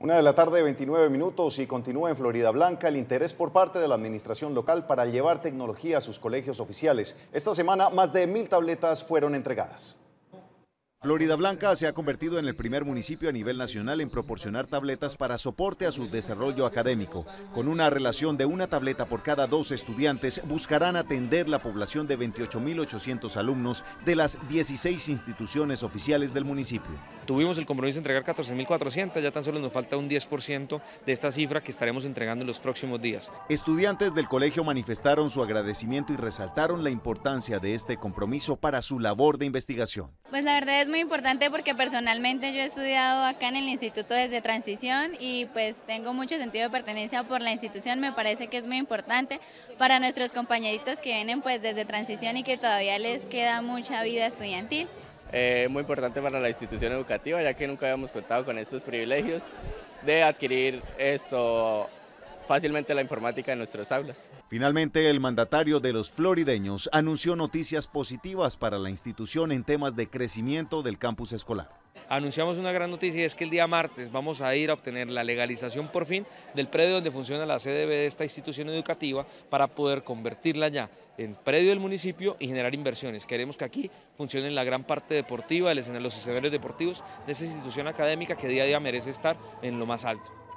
Una de la tarde, 29 minutos, y continúa en Florida Blanca el interés por parte de la administración local para llevar tecnología a sus colegios oficiales. Esta semana, más de mil tabletas fueron entregadas. Florida Blanca se ha convertido en el primer municipio a nivel nacional en proporcionar tabletas para soporte a su desarrollo académico. Con una relación de una tableta por cada dos estudiantes, buscarán atender la población de 28.800 alumnos de las 16 instituciones oficiales del municipio. Tuvimos el compromiso de entregar 14.400, ya tan solo nos falta un 10% de esta cifra que estaremos entregando en los próximos días. Estudiantes del colegio manifestaron su agradecimiento y resaltaron la importancia de este compromiso para su labor de investigación. Pues la verdad es muy muy importante porque personalmente yo he estudiado acá en el Instituto desde Transición y pues tengo mucho sentido de pertenencia por la institución, me parece que es muy importante para nuestros compañeritos que vienen pues desde Transición y que todavía les queda mucha vida estudiantil. Eh, muy importante para la institución educativa ya que nunca habíamos contado con estos privilegios de adquirir esto fácilmente la informática en nuestras aulas. Finalmente, el mandatario de los florideños anunció noticias positivas para la institución en temas de crecimiento del campus escolar. Anunciamos una gran noticia y es que el día martes vamos a ir a obtener la legalización por fin del predio donde funciona la sede de esta institución educativa para poder convertirla ya en predio del municipio y generar inversiones. Queremos que aquí funcione la gran parte deportiva, los escenarios deportivos de esa institución académica que día a día merece estar en lo más alto.